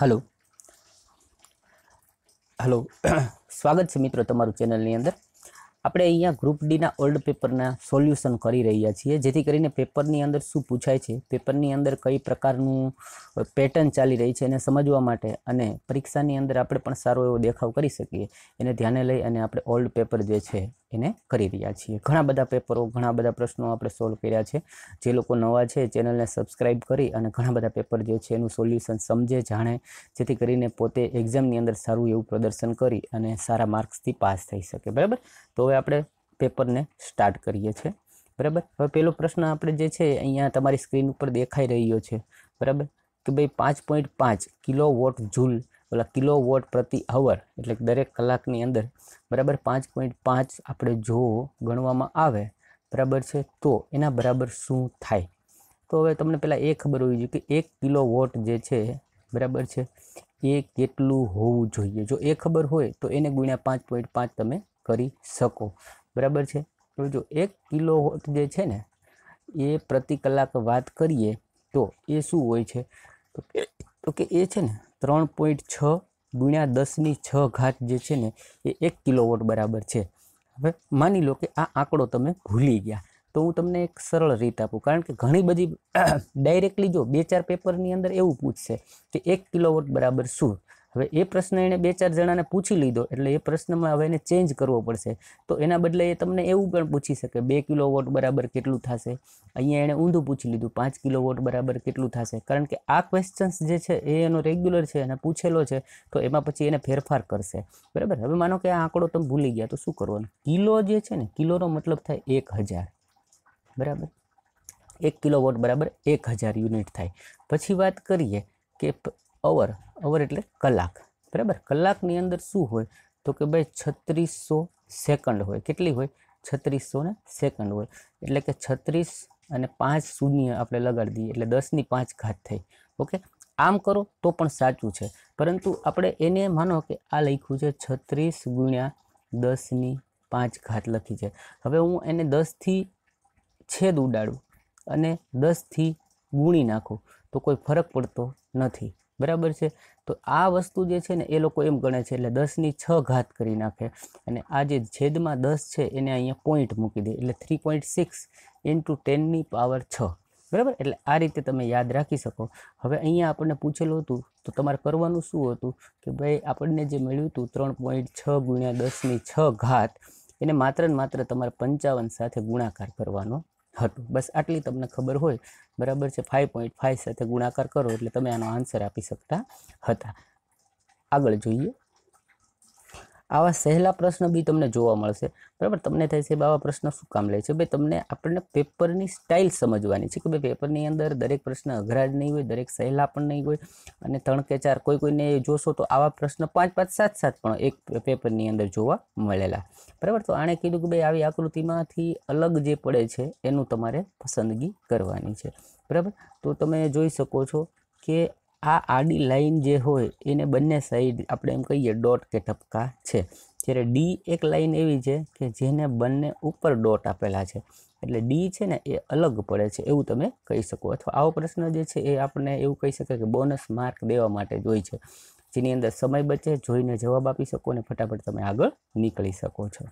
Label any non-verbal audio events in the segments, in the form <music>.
hello hello સ્વાગત છે મિત્રો તમારું ચેનલની અંદર આપણે અહીંયા ગ્રુપ ડીના ઓલ્ડ પેપરના સોલ્યુશન કરી રહ્યા છીએ જેથી કરીને પેપરની અંદર શું પૂછાય છે પેપરની અંદર કઈ પ્રકારનું પેટર્ન ચાલી રહી છે એને સમજવા માટે અને પરીક્ષાની અંદર આપણે પણ સારો એવો દેખાવ કરી શકીએ એને ધ્યાને લઈ અને આપણે ઓલ્ડ પેપર જે છે એને કરી રહ્યા છીએ ઘણા બધા પેપરો ઘણા બધા પ્રશ્નો આપણે સોલ્વ કર્યા છે જે લોકો નવા છે ચેનલને સબસ્ક્રાઈબ કરી અને ઘણા બધા પેપર જે છે એનું સોલ્યુશન સમજે જાણે જેથી કરીને પોતે એક્ઝામની અંદર સારું એવું પ્રદર્શન કરી અને સારા માર્ક્સથી પાસ થઈ શકે બરાબર તો હવે આપણે પેપરને સ્ટાર્ટ કરીએ છીએ બરાબર હવે પહેલો પ્રશ્ન આપણે જે છે અહીંયા તમારી સ્ક્રીન ઉપર દેખાઈ રહ્યો છે બરાબર કે ભાઈ પાંચ પોઈન્ટ પાંચ કિલો વોટ જૂલ પેલા કિલો વોટ પ્રતિ અવર એટલે દરેક કલાકની અંદર બરાબર પાંચ પોઈન્ટ પાંચ આપણે જો ગણવામાં આવે બરાબર છે તો એના બરાબર શું થાય તો હવે તમને પહેલાં એ ખબર હોવી જોઈએ કે એક કિલો વોટ જે છે બરાબર છે એ કેટલું હોવું જોઈએ જો એ ખબર હોય તો એને ગુણ્યા પાંચ પોઈન્ટ પાંચ તમે કરી શકો બરાબર છે તો જો એક કિલો વોટ જે છે ને એ પ્રતિ કલાક વાત કરીએ તો એ શું હોય છે તો કે એ છે ને ત્રણ પોઈન્ટ છ ગુણ્યા દસની છ ઘાત જે છે ને એ એક કિલોવોટ બરાબર છે હવે માની લો કે આ આંકડો તમે ભૂલી ગયા તો હું તમને એક સરળ રીત આપું કારણ કે ઘણી બધી <coughs> ડાયરેક્ટલી જો બે ચાર પેપરની અંદર એવું પૂછશે કે એક કિલોવોટ બરાબર શું હવે એ પ્રશ્ન એણે બે ચાર જણાને પૂછી લીધો એટલે એ પ્રશ્નમાં હવે એને ચેન્જ કરવો પડશે તો એના બદલે એ તમને એવું પણ પૂછી શકે બે કિલો વોટ બરાબર કેટલું થશે અહીંયા એણે ઊંધું પૂછી લીધું પાંચ કિલો વોટ બરાબર કેટલું થશે કારણ કે આ ક્વેશ્ચન્સ જે છે એ એનો રેગ્યુલર છે અને પૂછેલો છે તો એમાં પછી એને ફેરફાર કરશે બરાબર હવે માનો કે આ આંકડો તમે ભૂલી ગયા તો શું કરવાનું કિલો જે છે ને કિલોનો મતલબ થાય એક હજાર બરાબર એક કિલો વોટ બરાબર એક હજાર યુનિટ થાય પછી વાત કરીએ કે અવર અવર એટલે કલાક બરાબર કલાકની અંદર શું હોય તો કે ભાઈ છત્રીસો સેકન્ડ હોય કેટલી હોય છત્રીસો ને સેકન્ડ હોય એટલે કે છત્રીસ અને પાંચ શૂન્ય આપણે લગાડી દઈએ એટલે દસની પાંચ ઘાત થઈ ઓકે આમ કરો તો પણ સાચું છે પરંતુ આપણે એને માનો કે આ લખ્યું છે છત્રીસ ગુણ્યા દસની પાંચ ઘાત લખી છે હવે હું એને દસથી છેદ ઉડાડું અને દસથી ગુણી નાખું તો કોઈ ફરક પડતો નથી બરાબર છે તો આ વસ્તુ જે છે ને એ લોકો એમ ગણે છે એટલે દસની છ ઘાત કરી નાખે અને આ જે છેદમાં દસ છે એને અહીંયા પોઈન્ટ મૂકી દે એટલે થ્રી પોઈન્ટ સિક્સ ઇન્ટુ ટેનની પાવર છ બરાબર એટલે આ રીતે તમે યાદ રાખી શકો હવે અહીંયા આપણને પૂછેલું હતું તો તમારે કરવાનું શું હતું કે ભાઈ આપણને જે મળ્યું હતું ત્રણ પોઈન્ટ છ ગુણ્યા દસની છ ઘાત એને માત્ર ને માત્ર તમારે પંચાવન સાથે ગુણાકાર કરવાનો હતું બસ આટલી તમને ખબર હોય બરાબર છે ફાઇવ પોઈન્ટ ફાઇવ સાથે ગુણાકાર કરો એટલે તમે આનો આન્સર આપી શકતા હતા આગળ જોઈએ આવા સહેલા પ્રશ્ન બી તમને જોવા મળશે બરાબર તમને થાય છે આવા પ્રશ્ન શું કામ લે છે ભાઈ તમને આપણને પેપરની સ્ટાઇલ સમજવાની છે કે ભાઈ પેપરની અંદર દરેક પ્રશ્ન અઘરા જ નહીં હોય દરેક સહેલા પણ નહીં હોય અને ત્રણ કે ચાર કોઈ કોઈને જોશો તો આવા પ્રશ્ન પાંચ પાંચ સાત સાત પણ એક પેપરની અંદર જોવા મળેલા બરાબર તો આણે કીધું કે ભાઈ આવી આકૃતિમાંથી અલગ જે પડે છે એનું તમારે પસંદગી કરવાની છે બરાબર તો તમે જોઈ શકો છો કે આ આડી લાઇન જે હોય એને બંને સાઈડ આપણે એમ કહીએ ડોટ કે ટપકા છે જ્યારે ડી એક લાઇન એવી છે કે જેને બંને ઉપર ડોટ આપેલા છે એટલે ડી છે ને એ અલગ પડે છે એવું તમે કહી શકો અથવા આવો પ્રશ્ન જે છે એ આપણને એવું કહી શકાય કે બોનસ માર્ક દેવા માટે જ હોય છે જેની અંદર સમય બચે જોઈને જવાબ આપી શકો અને ફટાફટ તમે આગળ નીકળી શકો છો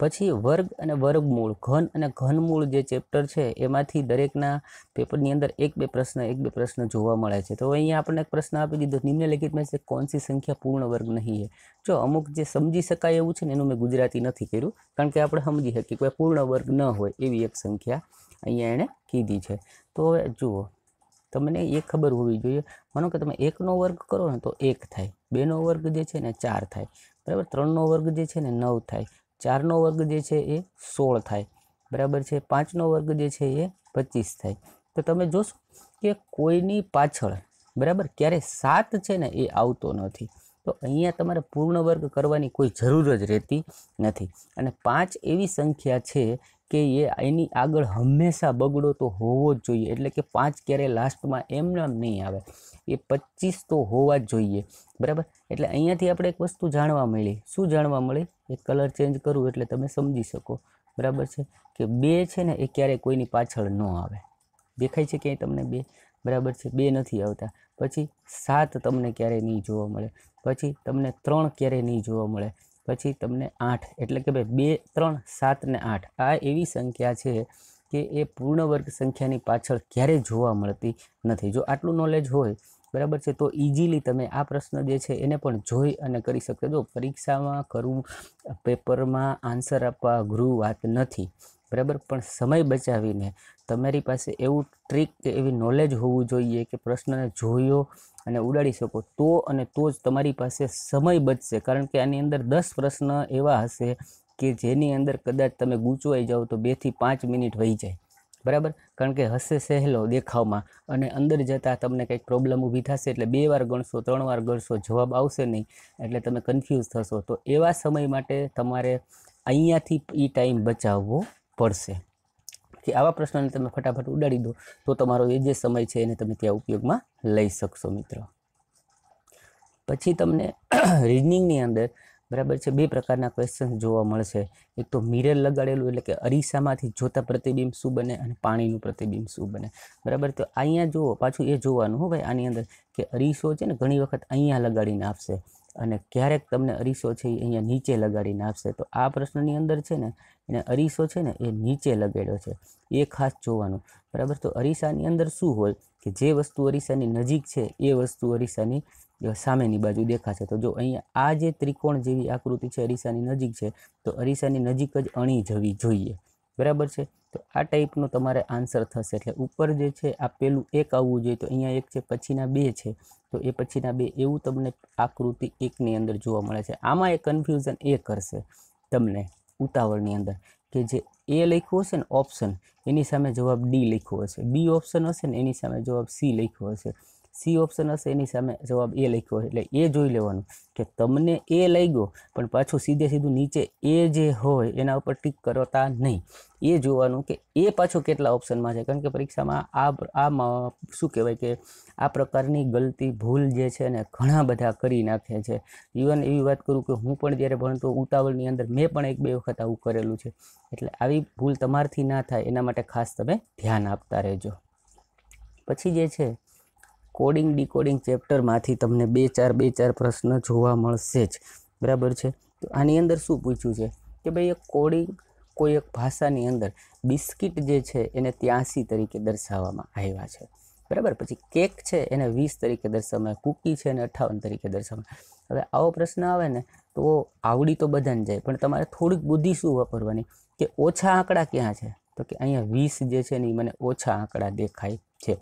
પછી વર્ગ અને વર્ગમૂળ ઘન અને ઘનમૂળ જે ચેપ્ટર છે એમાંથી દરેકના પેપરની અંદર એક બે પ્રશ્ન એક બે પ્રશ્ન જોવા મળે છે તો અહીંયા આપણને એક પ્રશ્ન આપી દીધો નિમ્નલિખિતમાં છે કોનસી સંખ્યા પૂર્ણ વર્ગ નહીં હે જો અમુક જે સમજી શકાય એવું છે ને એનું મેં ગુજરાતી નથી કર્યું કારણ કે આપણે સમજી શકીએ કોઈ પૂર્ણ વર્ગ ન હોય એવી એક સંખ્યા અહીંયા એણે કીધી છે તો હવે જુઓ તમને એ ખબર હોવી જોઈએ માનો કે તમે એકનો વર્ગ કરો ને તો એક થાય બેનો વર્ગ જે છે ને ચાર થાય બરાબર ત્રણનો વર્ગ જે છે ને નવ થાય ચારનો વર્ગ જે છે એ સોળ થાય બરાબર છે પાંચનો વર્ગ જે છે એ પચીસ થાય તો તમે જોશો કે કોઈની પાછળ બરાબર ક્યારે સાત છે ને એ આવતો નથી તો અહીંયા તમારે પૂર્ણ વર્ગ કરવાની કોઈ જરૂર જ રહેતી નથી અને પાંચ એવી સંખ્યા છે કે એ એની આગળ હંમેશા બગડો તો હોવો જ જોઈએ એટલે કે પાંચ ક્યારે લાસ્ટમાં એમનામ નહીં આવે એ પચીસ તો હોવા જ જોઈએ બરાબર એટલે અહીંયાથી આપણે એક વસ્તુ જાણવા મળી શું જાણવા મળી એ કલર ચેન્જ કરવું એટલે તમે સમજી શકો બરાબર છે કે બે છે ને એ ક્યારેય કોઈની પાછળ ન આવે દેખાય છે ક્યાંય તમને બે બરાબર છે બે નથી આવતા પછી સાત તમને ક્યારેય નહીં જોવા મળે પછી તમને ત્રણ ક્યારેય નહીં જોવા મળે પછી તમને આઠ એટલે કે ભાઈ બે ત્રણ સાત ને આઠ આ એવી સંખ્યા છે કે એ પૂર્ણ વર્ગ સંખ્યાની પાછળ ક્યારેય જોવા મળતી નથી જો આટલું નોલેજ હોય બરાબર છે તો ઇઝીલી તમે આ પ્રશ્ન જે છે એને પણ જોઈ અને કરી શકો છો પરીક્ષામાં કરવું પેપરમાં આન્સર આપવા ગૃહ વાત નથી બરાબર પણ સમય બચાવીને તમારી પાસે એવું ટ્રીક કે એવી નોલેજ હોવું જોઈએ કે પ્રશ્નને જોયો અને ઉડાડી શકો તો અને તો જ તમારી પાસે સમય બચશે કારણ કે આની અંદર દસ પ્રશ્ન એવા હશે કે જેની અંદર કદાચ તમે ગૂંચવાઈ જાઓ તો બેથી પાંચ મિનિટ વહી જાય બરાબર કારણ કે હશે સહેલો દેખાવમાં અને અંદર જતાં તમને કંઈક પ્રોબ્લેમ ઊભી થશે એટલે બે વાર ગણશો ત્રણ વાર ગણશો જવાબ આવશે નહીં એટલે તમે કન્ફ્યુઝ થશો તો એવા સમય માટે તમારે અહીંયાથી એ ટાઈમ બચાવવો પડશે કે આવા પ્રશ્નોને તમે ફટાફટ ઉડાડી દો તો તમારો એ જે સમય છે એને તમે ત્યાં ઉપયોગમાં લઈ શકશો મિત્રો પછી તમને રીઝનિંગની અંદર બરાબર છે બે પ્રકારના ક્વેશ્ચન જોવા મળશે એક તો મિરર લગાડેલું એટલે કે અરીસામાંથી જોતા પ્રતિબિંબ શું બને અને પાણીનું પ્રતિબિંબ શું બને બરાબર તો અહીંયા જુઓ પાછું એ જોવાનું હો ભાઈ આની અંદર કે અરીસો છે ને ઘણી વખત અહીંયા લગાડીને આપશે અને ક્યારેક તમને અરીસો છે એ અહીંયા નીચે લગાડીને આપશે તો આ પ્રશ્નની અંદર છે ને એને અરીસો છે ને એ નીચે લગાડ્યો છે એ ખાસ જોવાનું બરાબર તો અરીસાની અંદર શું હોય કે જે વસ્તુ અરીસાની નજીક છે એ વસ્તુ અરીસાની સામેની બાજુ દેખાશે તો જો અહીંયા આ જે ત્રિકોણ જેવી આકૃતિ છે અરીસાની નજીક છે તો અરીસાની નજીક જ અણી જવી જોઈએ બરાબર છે તો આ ટાઈપનો તમારે આન્સર થશે એટલે ઉપર જે છે આ પેલું એક આવવું જોઈએ તો અહીંયા એક છે પછીના બે છે તો એ પછીના બે એવું તમને આકૃતિ એકની અંદર જોવા મળે છે આમાં એ કન્ફ્યુઝન એ કરશે તમને ઉતાવળની અંદર કે જે એ લખ્યું હશે ને ઓપ્શન એની સામે જવાબ ડી લખ્યો હશે બી ઓપ્શન હશે ને એની સામે જવાબ સી લખ્યો હશે સી ઓપ્શન હશે એની સામે જવાબ એ લખ્યો એટલે એ જોઈ લેવાનું કે તમને એ લઈ ગયો પણ પાછું સીધે સીધું નીચે એ જે હોય એના ઉપર ટીક કરતા નહીં એ જોવાનું કે એ પાછું કેટલા ઓપ્શનમાં છે કારણ કે પરીક્ષામાં આ આ શું કહેવાય કે આ પ્રકારની ગલતી ભૂલ જે છે ને ઘણા બધા કરી નાખે છે ઇવન એવી વાત કરું કે હું પણ જ્યારે ભણતો ઉતાવળની અંદર મેં પણ એક બે વખત આવું કરેલું છે એટલે આવી ભૂલ તમારથી ના થાય એના માટે ખાસ તમે ધ્યાન આપતા રહેજો પછી જે છે કોડિંગ ડીકોડિંગ ચેપ્ટરમાંથી તમને બે ચાર બે ચાર પ્રશ્ન જોવા મળશે જ બરાબર છે તો આની અંદર શું પૂછ્યું છે કે ભાઈ એક કોડિંગ કોઈ એક ભાષાની અંદર બિસ્કિટ જે છે એને ત્યાંસી તરીકે દર્શાવવામાં આવ્યા છે બરાબર પછી કેક છે એને વીસ તરીકે દર્શાવવામાં કૂકી છે એને અઠાવન તરીકે દર્શાવવામાં હવે આવો પ્રશ્ન આવે ને તો આવડી તો બધાને જાય પણ તમારે થોડીક બુદ્ધિ શું વાપરવાની કે ઓછા આંકડા ક્યાં છે તો કે અહીંયા વીસ જે છે ને એ મને ઓછા આંકડા દેખાય છે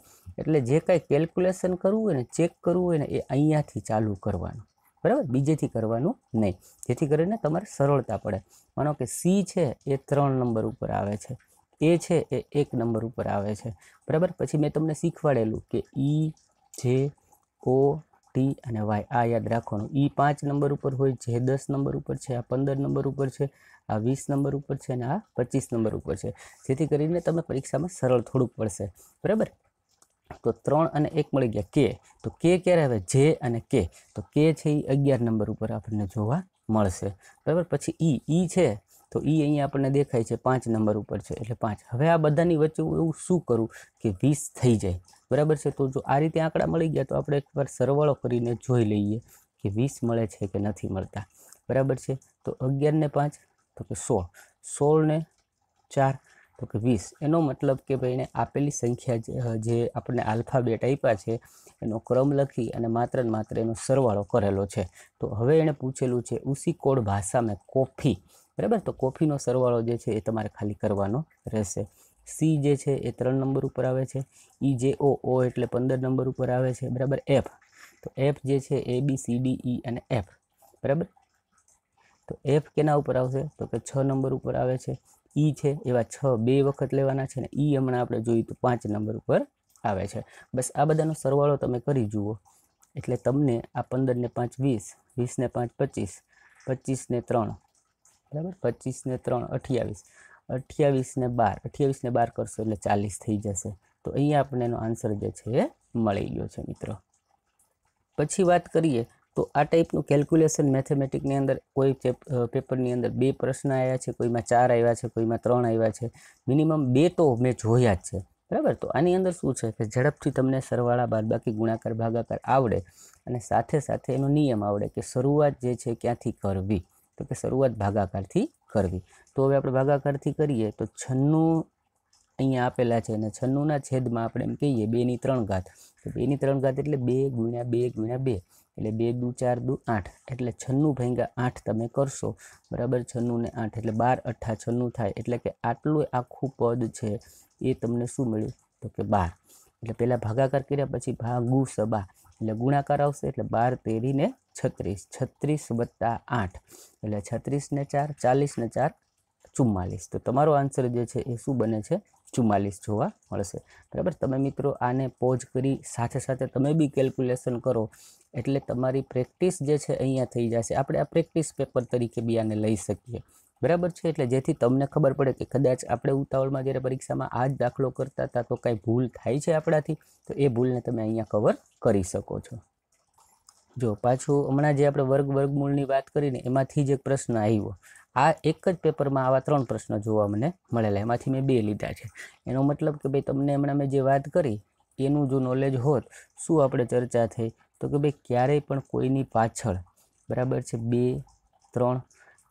એટલે જે કાંઈ કેલ્ક્યુલેશન કરવું હોય ને ચેક કરવું હોય ને એ અહીંયાથી ચાલુ કરવાનું બરાબર બીજેથી કરવાનું નહીં જેથી કરીને તમારે સરળતા પડે માનો કે સી છે એ ત્રણ નંબર ઉપર આવે છે એ છે એ એક નંબર ઉપર આવે છે બરાબર પછી મેં તમને શીખવાડેલું કે ઈ જે ઓ ટી અને વાય આ યાદ રાખવાનું ઈ e પાંચ નંબર ઉપર હોય જે દસ નંબર ઉપર છે આ પંદર નંબર ઉપર છે આ વીસ નંબર ઉપર છે અને આ પચીસ નંબર ઉપર છે જેથી કરીને તમે પરીક્ષામાં સરળ થોડુંક પડશે બરાબર તો ત્રણ અને એક મળી ગયા કે તો કે ક્યારે આવે જે અને કે તો કે છે એ અગિયાર નંબર ઉપર આપણને જોવા મળશે બરાબર પછી ઈ ઈ છે તો ઈ અહીંયા આપણને દેખાય છે પાંચ નંબર ઉપર છે એટલે પાંચ હવે આ બધાની વચ્ચે હું એવું શું કરું કે વીસ થઈ જાય બરાબર છે તો જો આ રીતે આંકડા મળી ગયા તો આપણે એકવાર સરવાળો કરીને જોઈ લઈએ કે વીસ મળે છે કે નથી મળતા બરાબર છે તો અગિયારને પાંચ તો કે સોળ સોળને ચાર તો કે વીસ એનો મતલબ કે ભાઈ એણે આપેલી સંખ્યા જે આપણને આલ્ફાબેટ આપ્યા છે એનો ક્રમ લખી અને માત્ર ને માત્ર એનો સરવાળો કરેલો છે તો હવે એણે પૂછેલું છે ઉસી કોડ ભાષામાં કોફી બરાબર તો કોફીનો સરવાળો જે છે એ તમારે ખાલી કરવાનો રહેશે સી જે છે એ ત્રણ નંબર ઉપર આવે છે ઈ જે ઓ ઓ એટલે પંદર નંબર ઉપર આવે છે બરાબર એફ તો એફ જે છે એ બી સી ડી ઈ અને એફ બરાબર તો એફ કેના ઉપર આવશે તો કે છ નંબર ઉપર આવે છે ઈ છે એવા છ બે વખત લેવાના છે ને ઈ હમણાં આપણે જોયું તો પાંચ નંબર ઉપર આવે છે બસ આ બધાનો સરવાળો તમે કરી જુઓ એટલે તમને આ પંદરને પાંચ વીસ વીસને પાંચ પચીસ પચીસને ત્રણ બરાબર પચીસને ત્રણ અઠ્યાવીસ અઠ્યાવીસને બાર અઠ્યાવીસને બાર કરશો એટલે ચાલીસ થઈ જશે તો અહીંયા આપણે એનો આન્સર જે છે એ મળી ગયો છે મિત્રો પછી વાત કરીએ તો આ ટાઈપનું કેલ્ક્યુલેશન મેથેમેટિકની અંદર કોઈ પેપરની અંદર બે પ્રશ્ન આવ્યા છે કોઈમાં ચાર આવ્યા છે કોઈમાં ત્રણ આવ્યા છે મિનિમમ બે તો મેં જોયા જ છે બરાબર તો આની અંદર શું છે કે ઝડપથી તમને સરવાળા બાદબાકી ગુણાકાર ભાગાકાર આવડે અને સાથે સાથે એનો નિયમ આવડે કે શરૂઆત જે છે ક્યાંથી કરવી તો કે શરૂઆત ભાગાકારથી કરવી તો હવે આપણે ભાગાકારથી કરીએ તો છન્નું અહીંયા આપેલા છે અને છન્નુંના છેદમાં આપણે એમ કહીએ બેની ત્રણ ઘાત તો બેની ત્રણ ઘાત એટલે બે ગુણ્યા બે ગુણ્યા બે એટલે બે દુ ચાર દુ આઠ એટલે છન્નું ભાંગ્યા આઠ તમે કરશો બરાબર છન્નું ને આઠ એટલે બાર અઠ્ઠા છન્નું થાય એટલે કે આટલું આખું પદ છે એ તમને શું મળ્યું તો કે બાર એટલે પહેલાં ભાગાકાર કર્યા પછી ભાગુ સબા એટલે ગુણાકાર આવશે એટલે બાર તેરીને છત્રીસ છત્રીસ વત્તા આઠ એટલે છત્રીસને ચાર ચાલીસને ચાર ચુમ્માલીસ તો તમારો આન્સર જે છે એ શું બને છે ચુમ્માલીસ જોવા મળશે બરાબર તમે મિત્રો આને પોઝ કરી સાથે સાથે તમે બી કેલ્ક્યુલેશન કરો એટલે તમારી પ્રેક્ટિસ જે છે અહીંયા થઈ જશે આપણે આ પ્રેક્ટિસ પેપર તરીકે બી આને લઈ શકીએ બરાબર છે એટલે જેથી તમને ખબર પડે કે કદાચ આપણે ઉતાવળમાં જ્યારે પરીક્ષામાં આ જ દાખલો કરતા હતા તો કાંઈ ભૂલ થાય છે આપણાથી તો એ ભૂલને તમે અહીંયા કવર કરી શકો છો જો પાછું હમણાં જે આપણે વર્ગ વર્ગમૂળની વાત કરીને એમાંથી જ એક પ્રશ્ન આવ્યો આ એક જ પેપરમાં આવા ત્રણ પ્રશ્ન જોવા મને મળેલા એમાંથી મેં બે લીધા છે એનો મતલબ કે ભાઈ તમને હમણાં મેં જે વાત કરી એનું જો નોલેજ હોત શું આપણે ચર્ચા થઈ તો કે ભાઈ ક્યારેય પણ કોઈની પાછળ બરાબર છે બે ત્રણ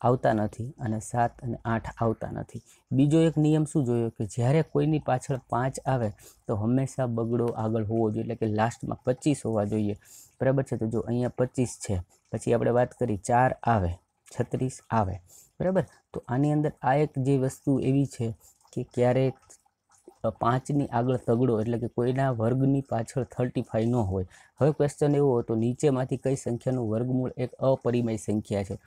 આવતા નથી અને સાત અને આઠ આવતા નથી બીજો એક નિયમ શું જોયો કે જ્યારે કોઈની પાછળ પાંચ આવે તો હંમેશા બગડો આગળ હોવો જોઈએ એટલે કે લાસ્ટમાં પચીસ હોવા જોઈએ બરાબર છે તો જો અહીંયા પચીસ છે પછી આપણે વાત કરી ચાર આવે છત્રીસ આવે બરાબર તો આની અંદર આ એક જે વસ્તુ એવી છે કે ક્યારેક પાંચની આગળ તગડો એટલે કે કોઈના વર્ગની પાછળ થર્ટી ફાઇવ ન હોય હવે ક્વેશ્ચન એવો હતો નીચેમાંથી કઈ સંખ્યાનું વર્ગમૂળ એક અપરિમય સંખ્યા છે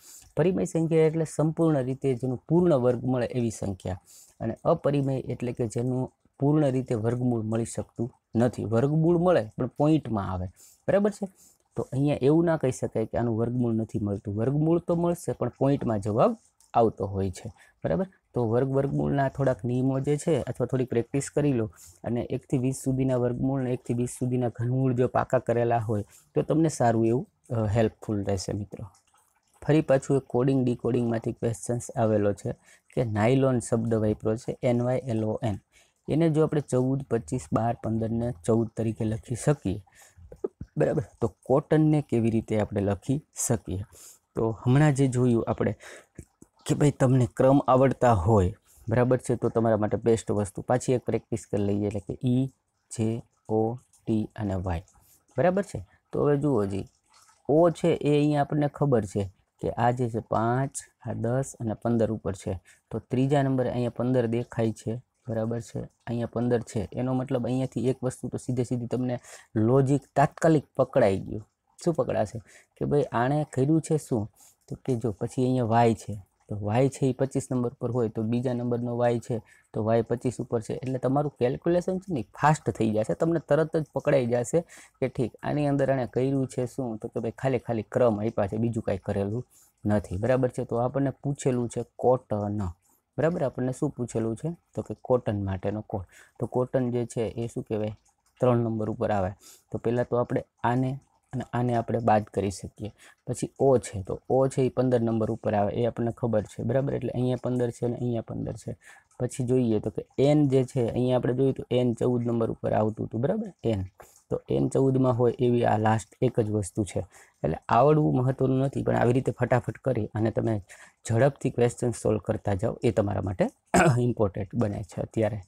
પરિમય સંખ્યા એટલે સંપૂર્ણ રીતે જેનું પૂર્ણ વર્ગ મળે એવી સંખ્યા અને અપરિમય એટલે કે જેનું પૂર્ણ રીતે વર્ગમૂળ મળી શકતું નથી વર્ગમૂળ મળે પણ પોઈન્ટમાં આવે બરાબર છે તો અહીંયા એવું ના કહી શકાય કે આનું વર્ગમૂળ નથી મળતું વર્ગમૂળ તો મળશે પણ પોઈન્ટમાં જવાબ આવતો હોય છે બરાબર તો વર્ગ વર્ગમૂળના થોડાક નિયમો જે છે અથવા થોડીક પ્રેક્ટિસ કરી લો અને એકથી વીસ સુધીના વર્ગમૂળને એકથી વીસ સુધીના ઘનમૂળ જો પાકા કરેલા હોય તો તમને સારું એવું હેલ્પફુલ રહેશે મિત્રો ફરી પાછું એક કોડિંગ ડીકોડિંગમાંથી ક્વેશ્ચન્સ આવેલો છે કે નાયલોન શબ્દ વાપરો છે N Y L O N એને જો આપણે ચૌદ પચીસ બાર પંદરને ચૌદ તરીકે લખી શકીએ બરાબર તો કોટનને કેવી રીતે આપણે લખી શકીએ તો હમણાં જે જોયું આપણે કે ભાઈ તમને ક્રમ આવડતા હોય બરાબર છે તો તમારા માટે બેસ્ટ વસ્તુ પાછી એક પ્રેક્ટિસ કરી લઈએ એટલે કે ઈ જે ઓ ટી અને વાય બરાબર છે તો હવે જુઓ જી ઓ છે એ અહીંયા આપણને ખબર છે કે આ જે છે પાંચ આ દસ અને પંદર ઉપર છે તો ત્રીજા નંબરે અહીંયા પંદર દેખાય છે બરાબર છે અહીંયા પંદર છે એનો મતલબ અહીંયાથી એક વસ્તુ તો સીધે સીધી તમને લોજિક તાત્કાલિક પકડાઈ ગયું શું પકડાશે કે ભાઈ આણે કર્યું છે શું તો કે જો પછી અહીંયા વાય છે તો વાય છે એ પચીસ નંબર પર હોય તો બીજા નંબરનો વાય છે તો વાય પચીસ ઉપર છે એટલે તમારું કેલ્ક્યુલેશન છે ને ફાસ્ટ થઈ જશે તમને તરત જ પકડાઈ જશે કે ઠીક આની અંદર એણે કર્યું છે શું તો કે ભાઈ ખાલી ખાલી ક્રમ આપ્યા છે બીજું કાંઈ કરેલું નથી બરાબર છે તો આપણને પૂછેલું છે કોટન બરાબર આપણને શું પૂછેલું છે તો કે કોટન માટેનો કોટ તો કોટન જે છે એ શું કહેવાય ત્રણ નંબર ઉપર આવે તો પહેલાં તો આપણે આને અને આને આપણે બાદ કરી શકીએ પછી ઓ છે તો ઓ છે એ પંદર નંબર ઉપર આવે એ આપણને ખબર છે બરાબર એટલે અહીંયા પંદર છે અને અહીંયા પંદર છે પછી જોઈએ તો કે એન જે છે અહીંયા આપણે જોયું તો એન ચૌદ નંબર ઉપર આવતું હતું બરાબર એન તો એન ચૌદમાં હોય એવી આ લાસ્ટ એક જ વસ્તુ છે એટલે આવડવું મહત્ત્વનું નથી પણ આવી રીતે ફટાફટ કરી અને તમે ઝડપથી ક્વેશ્ચન સોલ્વ કરતા જાઓ એ તમારા માટે ઇમ્પોર્ટન્ટ <coughs> બને છે અત્યારે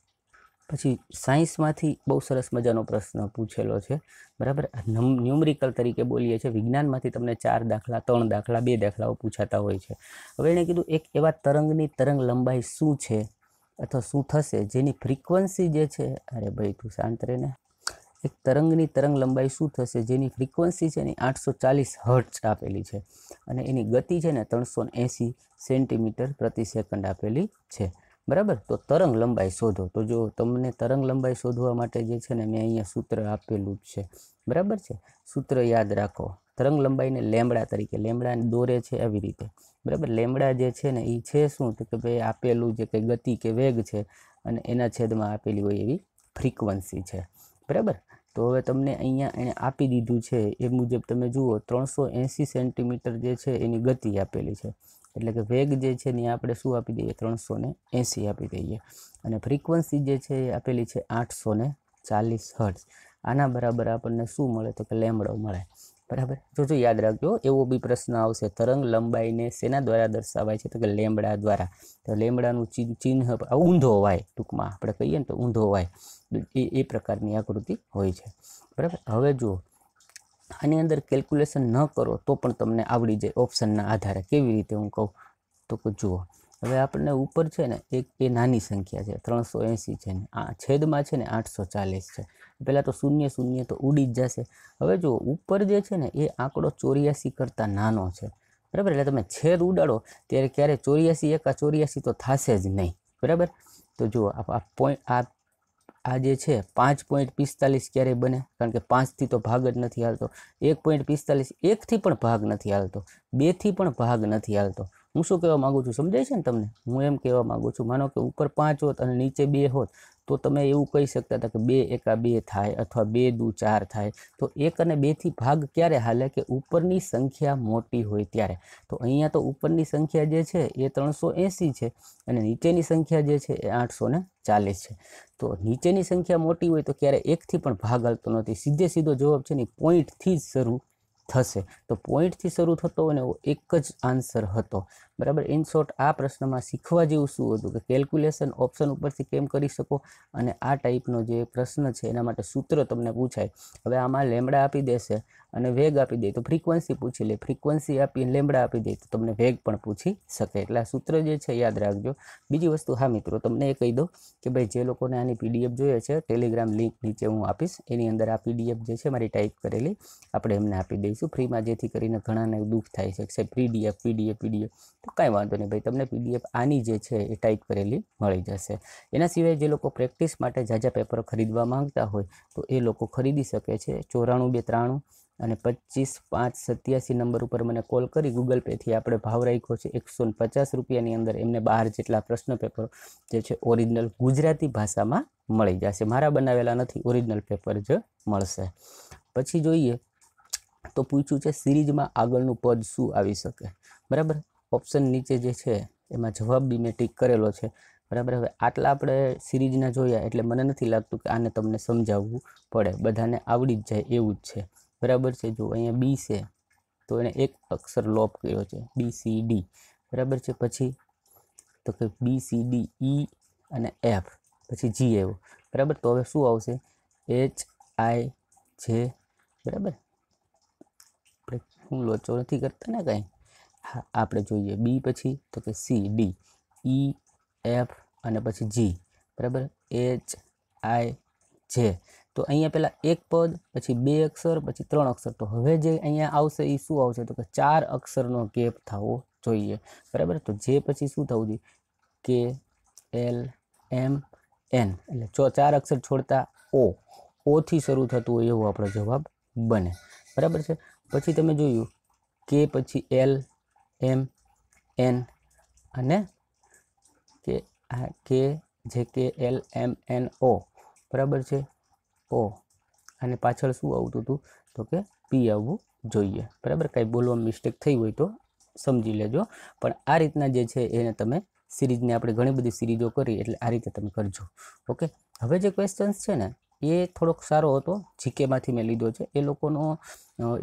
પછી સાયન્સમાંથી બહુ સરસ મજાનો પ્રશ્ન પૂછેલો છે બરાબર ન્યુમરિકલ તરીકે બોલીએ છીએ વિજ્ઞાનમાંથી તમને ચાર દાખલા ત્રણ દાખલા બે દાખલાઓ પૂછાતા હોય છે હવે એણે કીધું એક એવા તરંગની તરંગ લંબાઈ શું છે અથવા શું થશે જેની ફ્રિકવન્સી જે છે અરે ભાઈ તું શાંત રહેને એક તરંગની તરંગ લંબાઈ શું થશે જેની ફ્રિકવન્સી છે એની આઠસો ચાલીસ હર્ટ્સ આપેલી છે અને એની ગતિ છે ને ત્રણસો એંસી સેન્ટીમીટર પ્રતિ સેકન્ડ આપેલી છે બરાબર તો તરંગ લંબાઈ શોધો તો જો તમને તરંગ લંબાઈ શોધવા માટે જે છે ને મેં અહીંયા સૂત્ર આપેલું જ છે બરાબર છે સૂત્ર યાદ રાખો તરંગ લંબાઈને લેમડા તરીકે લેમડા દોરે છે એવી રીતે બરાબર લેમડા જે છે ને એ છે શું તો કે ભાઈ આપેલું જે કંઈ ગતિ કે વેગ છે અને એના છેદમાં આપેલી હોય એવી ફ્રીક્વન્સી છે બરાબર તો હવે તમને અહીંયા એણે આપી દીધું છે એ મુજબ તમે જુઓ ત્રણસો એંસી સેન્ટીમીટર જે છે એની ગતિ આપેલી છે એટલે કે વેગ જે છે ને આપણે શું આપી દઈએ ત્રણસો ને એંસી આપી દઈએ અને ફ્રીક્વન્સી જે છે એ આપેલી છે આઠસો ને ચાલીસ હર્ટ્સ આના બરાબર આપણને શું મળે તો કે લેમડો મળે બરાબર જોજો યાદ રાખજો એવો બી પ્રશ્ન આવશે તરંગ લંબાઈને શેના દ્વારા દર્શાવાય છે તો કે લેમડા દ્વારા તો લેમડાનું ચિહ્ન ઊંધો વાય ટૂંકમાં આપણે કહીએ ને તો ઊંધો વાય એ એ પ્રકારની આકૃતિ હોય છે બરાબર હવે જુઓ આની અંદર કેલ્ક્યુલેશન ન કરો તો પણ તમને આવડી જાય ઓપ્શનના આધારે કેવી રીતે હું કહું તો જુઓ હવે આપણને ઉપર છે ને એક એ નાની સંખ્યા છે ત્રણસો એંસી છે ને આ છેદમાં છે ને આઠસો ચાલીસ છે પહેલાં તો શૂન્ય શૂન્ય તો ઉડી જ જશે હવે જુઓ ઉપર જે છે ને એ આંકડો ચોર્યાસી કરતાં નાનો છે બરાબર એટલે તમે છેદ ઉડાડો ત્યારે ક્યારે ચોર્યાસી એકા ચોર્યાસી તો થશે જ નહીં બરાબર તો જુઓ આ પોઈન્ટ આ આજે છે પાંચ પોઈન્ટ પિસ્તાલીસ ક્યારેય બને કારણ કે પાંચથી તો ભાગ જ નથી હાલતો એક પોઈન્ટ પિસ્તાલીસ એકથી પણ ભાગ નથી હાલતો બેથી પણ ભાગ નથી હાલતો હું શું કહેવા માગું છું સમજાય છે ને તમને હું એમ કહેવા માગું છું માનો કે ઉપર પાંચ હોત અને નીચે બે હોત તો તમે એવું કહી શકતા હતા કે બે એકા બે થાય અથવા બે દુ ચાર થાય તો એક અને બેથી ભાગ ક્યારે હાલે કે ઉપરની સંખ્યા મોટી હોય ત્યારે તો અહીંયા તો ઉપરની સંખ્યા જે છે એ ત્રણસો એંસી છે અને નીચેની સંખ્યા જે છે એ આઠસો ચાલીસ છે તો નીચેની સંખ્યા મોટી હોય તો ક્યારે એકથી પણ ભાગ હાલતો નથી સીધે સીધો જવાબ છે ને પોઈન્ટથી જ શરૂ થશે તો પોઈન્ટથી શરૂ થતો અને એક જ આન્સર હતો બરાબર ઇન શોર્ટ આ પ્રશ્નમાં શીખવા જેવું શું હતું કે કેલ્ક્યુલેશન ઓપ્શન ઉપરથી કેમ કરી શકો અને આ ટાઈપનો જે પ્રશ્ન છે એના માટે સૂત્ર તમને પૂછાય હવે આમાં લેમડા આપી દેશે અને વેગ આપી દે તો ફ્રીક્વન્સી પૂછી લે ફ્રીક્વન્સી આપી લેમડા આપી દે તો તમને વેગ પણ પૂછી શકે એટલે આ સૂત્ર જે છે યાદ રાખજો બીજી વસ્તુ હા મિત્રો તમને એ કહી દો કે ભાઈ જે લોકોને આની પીડીએફ જોઈએ છે ટેલિગ્રામ લિંક નીચે હું આપીશ એની અંદર આ પીડીએફ જે છે મારી ટાઈપ કરેલી આપણે એમને આપી દઈશું ફ્રીમાં જેથી કરીને ઘણાને દુઃખ થાય છે સાહેબ પીડીએફ પીડીએફ પીડીએફ કાંઈ વાંધો નહીં ભાઈ તમને પીડીએફ આની જે છે એ ટાઈપ કરેલી મળી જશે એના સિવાય જે લોકો પ્રેક્ટિસ માટે ઝાઝા પેપર ખરીદવા માંગતા હોય તો એ લોકો ખરીદી શકે છે ચોરાણું બે ત્રાણું અને પચીસ પાંચ સત્યાસી નંબર ઉપર મને કોલ કરી ગૂગલ પેથી આપણે ભાવ રાખ્યો છે એકસો પચાસ રૂપિયાની અંદર એમને બહાર જેટલા પ્રશ્ન પેપર જે છે ઓરિજિનલ ગુજરાતી ભાષામાં મળી જશે મારા બનાવેલા નથી ઓરિજિનલ પેપર જ મળશે પછી જોઈએ તો પૂછ્યું છે સિરીઝમાં આગળનું પદ શું આવી શકે બરાબર ઓપ્શન નીચે જે છે એમાં જવાબ બી મેં ટીક કરેલો છે બરાબર હવે આટલા આપણે સિરીઝના જોયા એટલે મને નથી લાગતું કે આને તમને સમજાવવું પડે બધાને આવડી જ જાય એવું જ છે બરાબર છે જો અહીંયા બી છે તો એણે એક અક્ષર લોપ કર્યો છે બી સી ડી બરાબર છે પછી તો કે બી સી ડી ઈ અને એફ પછી જી આવ્યો બરાબર તો હવે શું આવશે એચ આઈ જે બરાબર આપણે હું લોચો નથી કરતા ને કાંઈ આપણે જોઈએ બી પછી તો કે સી ડી ઈ એફ અને પછી જી બરાબર એચ આઈ જે તો અહીંયા પહેલાં એક પદ પછી બે અક્ષર પછી ત્રણ અક્ષર તો હવે જે અહીંયા આવશે એ શું આવશે તો કે ચાર અક્ષરનો ગેપ થવો જોઈએ બરાબર તો જે પછી શું થવું જોઈએ કે એલ એમ એન એટલે જો ચાર અક્ષર છોડતા ઓ ઓથી શરૂ થતું હોય એવો આપણો જવાબ બને બરાબર છે પછી તમે જોયું કે પછી એલ એમ એન અને કે આ કે જે કે એલ એમ એન ઓ બરાબર છે ઓ અને પાછળ શું આવતું હતું તો કે પી આવવું જોઈએ બરાબર કાંઈ બોલવામાં મિસ્ટેક થઈ હોય તો સમજી લેજો પણ આ રીતના જે છે એને તમે સિરીઝને આપણે ઘણી બધી સિરીજો કરી એટલે આ રીતે તમે કરજો ઓકે હવે જે ક્વેશ્ચન્સ છે ને એ થોડોક સારો હતો જીકેમાંથી મેં લીધો છે એ લોકોનો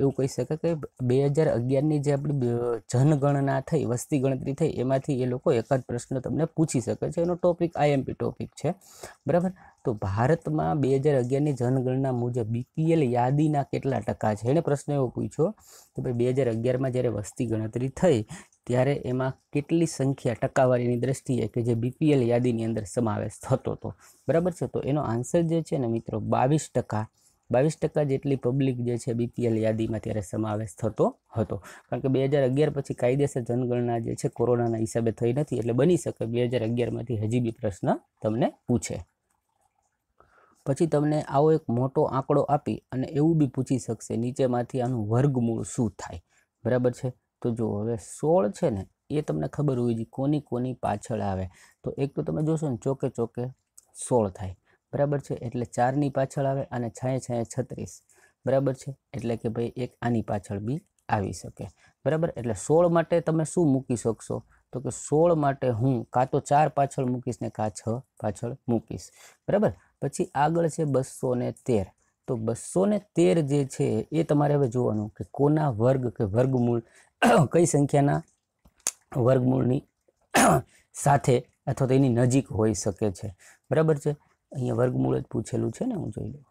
એવું કહી શકાય કે બે હજાર અગિયારની જે આપણી જનગણના થઈ વસ્તી ગણતરી થઈ એમાંથી એ લોકો એકાદ પ્રશ્ન તમને પૂછી શકે છે એનો ટોપિક આઈએમપી ટોપિક છે બરાબર તો ભારતમાં બે હજાર અગિયારની જનગણના મુજબ બીપીએલ યાદીના કેટલા ટકા છે એણે પ્રશ્ન એવો પૂછ્યો કે ભાઈ બે હજાર અગિયારમાં જ્યારે વસ્તી ગણતરી થઈ ત્યારે એમાં કેટલી સંખ્યા ટકાવારીની દ્રષ્ટિએ કે જે બીપીએલ યાદીની અંદર સમાવેશ થતો હતો બરાબર છે તો એનો આન્સર જે છે ને મિત્રો બાવીસ ટકા બાવીસ ટકા જેટલી પબ્લિક જે છે બીપીએલ યાદીમાં ત્યારે સમાવેશ થતો હતો કારણ કે બે હજાર અગિયાર પછી કાયદેસર જનગણના જે છે કોરોનાના હિસાબે થઈ નથી એટલે બની શકે બે હજાર અગિયારમાંથી હજી બી પ્રશ્ન તમને પૂછે પછી તમને આવો એક મોટો આંકડો આપી અને એવું બી પૂછી શકશે નીચેમાંથી આનું વર્ગમૂળ શું થાય બરાબર છે તો જો હવે સોળ છે ને એ તમને ખબર હોવી જોઈએ કોની કોની પાછળ આવે તો એક તો તમે જોશો ને ચોકે ચોકે સોળ થાય બરાબર છે એટલે ચારની પાછળ આવે અને છાંયે છાંયે છત્રીસ બરાબર છે એટલે કે ભાઈ એક આની પાછળ બી આવી શકે બરાબર એટલે સોળ માટે તમે શું મૂકી શકશો તો કે સોળ માટે હું કાં તો ચાર પાછળ મૂકીશ ને કાં છ પાછળ મૂકીશ બરાબર પછી આગળ છે બસો ને તેર તો બસો ને તેર જે છે એ તમારે હવે જોવાનું કે કોના વર્ગ કે વર્ગમૂળ <coughs> કઈ સંખ્યાના વર્ગમૂળની <coughs> સાથે અથવા તો એની નજીક હોઈ શકે છે બરાબર છે અહીંયા વર્ગમૂળ જ પૂછેલું છે ને હું જોઈ લઉં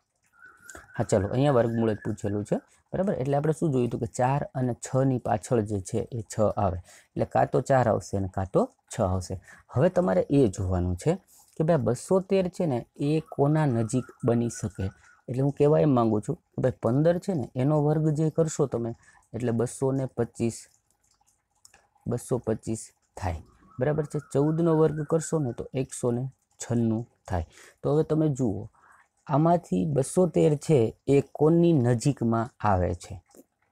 હા ચલો અહીંયા વર્ગમૂળ જ પૂછેલું છે બરાબર એટલે આપણે શું જોયું હતું કે ચાર અને છની પાછળ જે છે એ છ આવે એટલે કાં તો ચાર આવશે અને કાં તો છ આવશે હવે તમારે એ જોવાનું છે કે ભાઈ બસો તેર છે ને એ કોના નજીક બની શકે એટલે હું કહેવા એમ માગું છું કે ભાઈ પંદર છે ને એનો વર્ગ જે કરશો તમે એટલે બસો ને પચીસ બસો પચીસ થાય બરાબર છે ચૌદનો વર્ગ કરશો ને તો એકસો ને છન્નું થાય તો હવે તમે જુઓ આમાંથી બસો તેર છે એ કોની નજીકમાં આવે છે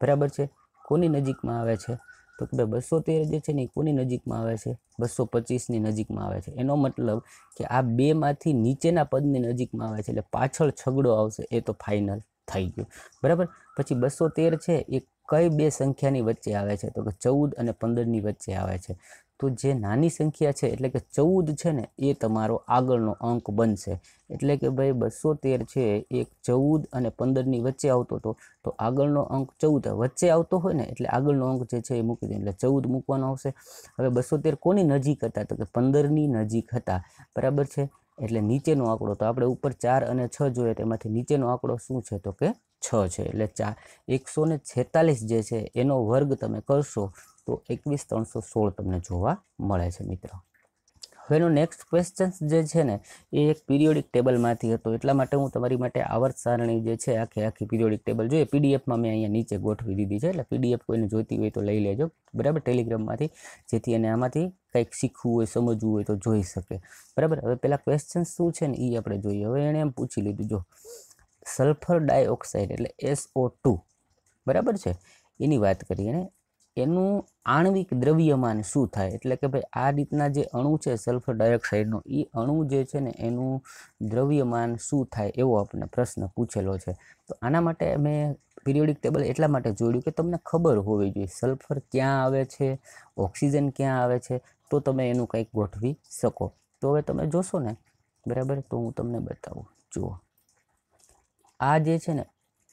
બરાબર છે કોની નજીકમાં આવે છે તો કે ભાઈ બસો તેર જે છે ને એ કોની નજીકમાં આવે છે બસો પચીસની નજીકમાં આવે છે એનો મતલબ કે આ બેમાંથી નીચેના પદની નજીકમાં આવે છે એટલે પાછળ છગડો આવશે એ તો ફાઇનલ થઈ ગયો બરાબર પછી બસો તેર છે એ કઈ બે સંખ્યાની વચ્ચે આવે છે તો કે ચૌદ અને પંદરની વચ્ચે આવે છે તો જે નાની સંખ્યા છે એટલે કે ચૌદ છે ને એ તમારો આગળનો અંક બનશે એટલે કે ભાઈ બસો તેર છે એક ચૌદ અને પંદરની વચ્ચે આવતો હતો તો આગળનો અંક ચૌદ વચ્ચે આવતો હોય ને એટલે આગળનો અંક જે છે એ મૂકી દે એટલે ચૌદ મૂકવાનો આવશે હવે બસો તેર કોની નજીક હતા તો કે પંદરની નજીક હતા બરાબર છે એટલે નીચેનો આંકડો તો આપણે ઉપર ચાર અને છ જોઈએ તેમાંથી નીચેનો આંકડો શું છે તો કે છ છે એટલે ચા એકસો ને છેતાલીસ જે છે એનો વર્ગ તમે કરશો તો એકવીસ ત્રણસો સોળ તમને જોવા મળે છે મિત્રો હવેનો નેક્સ્ટ ક્વેશ્ચન્સ જે છે ને એ એક પીરિયોડિક ટેબલમાંથી હતો એટલા માટે હું તમારી માટે આવર્ત સારણી જે છે આખી આખી પીરિયોડિક ટેબલ જોઈએ પીડીએફમાં મેં અહીંયા નીચે ગોઠવી દીધી છે એટલે પીડીએફ કોઈને જોઈતી હોય તો લઈ લેજો બરાબર ટેલિગ્રામમાંથી જેથી એને આમાંથી કંઈક શીખવું હોય સમજવું હોય તો જોઈ શકે બરાબર હવે પહેલાં ક્વેશ્ચન શું છે ને એ આપણે જોઈએ હવે એણે એમ પૂછી લીધું જો સલ્ફર ડાયોક્સાઇડ એટલે એસઓ ટુ બરાબર છે એની વાત કરીએ ને એનું આણવિક દ્રવ્યમાન શું થાય એટલે કે ભાઈ આ રીતના જે અણુ છે સલ્ફર ડાયોક્સાઇડનો એ અણુ જે છે ને એનું દ્રવ્યમાન શું થાય એવો આપણને પ્રશ્ન પૂછેલો છે તો આના માટે મેં પિરિયોડિક ટેબલ એટલા માટે જોડ્યું કે તમને ખબર હોવી જોઈએ સલ્ફર ક્યાં આવે છે ઓક્સિજન ક્યાં આવે છે તો તમે એનું કંઈક ગોઠવી શકો તો હવે તમે જોશો ને બરાબર તો હું તમને બતાવું જુઓ આ જે છે ને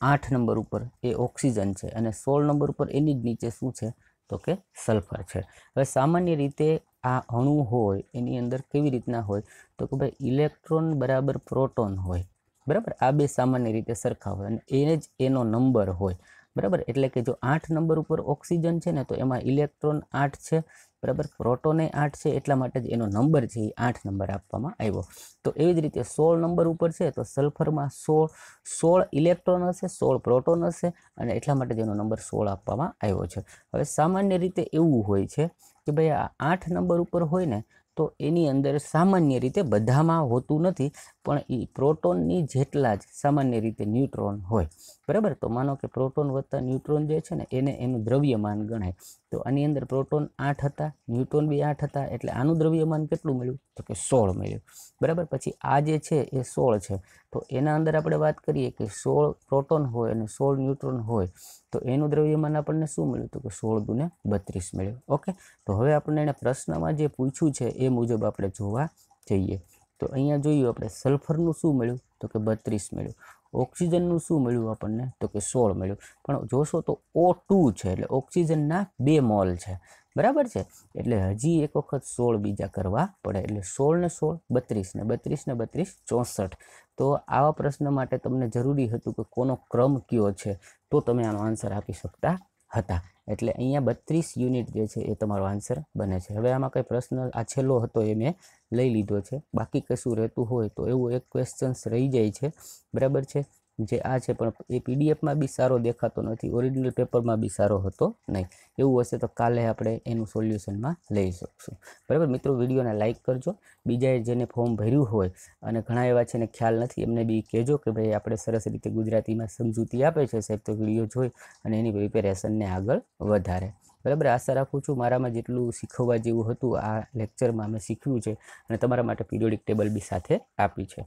આઠ નંબર ઉપર એ ઓક્સિજન છે અને સોળ નંબર ઉપર એની જ નીચે શું છે તો કે સલ્ફર છે હવે સામાન્ય રીતે આ અણુ હોય એની અંદર કેવી રીતના હોય તો કે ભાઈ ઇલેક્ટ્રોન બરાબર પ્રોટોન હોય બરાબર આ બે સામાન્ય રીતે સરખા હોય અને એને જ એનો નંબર હોય બરાબર એટલે કે જો આઠ નંબર ઉપર ઓક્સિજન છે ને તો એમાં ઇલેક્ટ્રોન આઠ છે બરાબર પ્રોટોને આઠ છે એટલા માટે જ એનો નંબર છે એ આઠ નંબર આપવામાં આવ્યો તો એવી જ રીતે સોળ નંબર ઉપર છે તો સલ્ફરમાં સોળ સોળ ઇલેક્ટ્રોન હશે સોળ પ્રોટોન હશે અને એટલા માટે જ એનો નંબર સોળ આપવામાં આવ્યો છે હવે સામાન્ય રીતે એવું હોય છે કે ભાઈ આ આઠ નંબર ઉપર હોય ને તો એની અંદર સામાન્ય રીતે બધામાં હોતું નથી પણ એ પ્રોટોનની જેટલા જ સામાન્ય રીતે ન્યુટ્રોન હોય બરાબર તો માનો કે પ્રોટોન વત્તા ન્યુટ્રોન જે છે ને એને એનું દ્રવ્યમાન ગણાય તો આની અંદર પ્રોટોન આઠ હતા ન્યુટ્રોન બી આઠ હતા એટલે આનું દ્રવ્યમાન કેટલું મળ્યું તો કે સોળ મળ્યું બરાબર પછી આ જે છે એ સોળ છે તો એના અંદર આપણે વાત કરીએ કે સોળ પ્રોટોન હોય અને સોળ ન્યુટ્રોન હોય તો એનું દ્રવ્યમાન આપણને શું મળ્યું તો કે સોળ ગુને બત્રીસ મળ્યું ઓકે તો હવે આપણે એને પ્રશ્નમાં જે પૂછ્યું છે એ મુજબ આપણે જોવા જઈએ તો અહીંયા જોયું આપણે સલ્ફરનું શું મળ્યું તો કે બત્રીસ મળ્યું ઓક્સિજનનું શું મળ્યું આપણને તો કે સોળ મળ્યું પણ જોશો તો ઓ ટુ છે એટલે ઓક્સિજનના બે મોલ છે બરાબર છે એટલે હજી એક વખત સોળ બીજા કરવા પડે એટલે સોળ ને સોળ બત્રીસ ને બત્રીસ ને બત્રીસ ચોસઠ તો આવા પ્રશ્ન માટે તમને જરૂરી હતું કે કોનો ક્રમ કયો છે તો તમે આનો આન્સર આપી શકતા હતા એટલે અહીંયા બત્રીસ યુનિટ જે છે એ તમારો આન્સર બને છે હવે આમાં કંઈ પ્રશ્ન આ છેલ્લો હતો એ મેં લઈ લીધો છે બાકી કશું રહેતું હોય તો એવું એક ક્વેશ્ચન્સ રહી જાય છે બરાબર છે જે આ છે પણ એ પીડીએફમાં બી સારો દેખાતો નથી ઓરિજિનલ પેપરમાં બી સારો હતો નહીં એવું હશે તો કાલે આપણે એનું સોલ્યુશનમાં લઈ શકશું બરાબર મિત્રો વિડીયોને લાઇક કરજો બીજાએ જેને ફોર્મ ભર્યું હોય અને ઘણા એવા છે ને ખ્યાલ નથી એમને બી કહેજો કે ભાઈ આપણે સરસ રીતે ગુજરાતીમાં સમજૂતી આપે છે સાહેબ તો વિડીયો જોઈ અને એની પ્રિપેરેશનને આગળ વધારે બરાબર આશા રાખું છું મારામાં જેટલું શીખવવા જેવું હતું આ લેક્ચરમાં અમે શીખ્યું છે અને તમારા માટે પીરિયોડિક ટેબલ બી સાથે આપી છે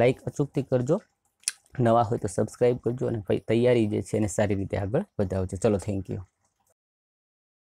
લાઇક અચૂકથી કરજો નવા હોય તો સબસ્ક્રાઈબ કરજો અને તૈયારી જે છે એને સારી રીતે આગળ વધાવજો ચલો થેન્ક યુ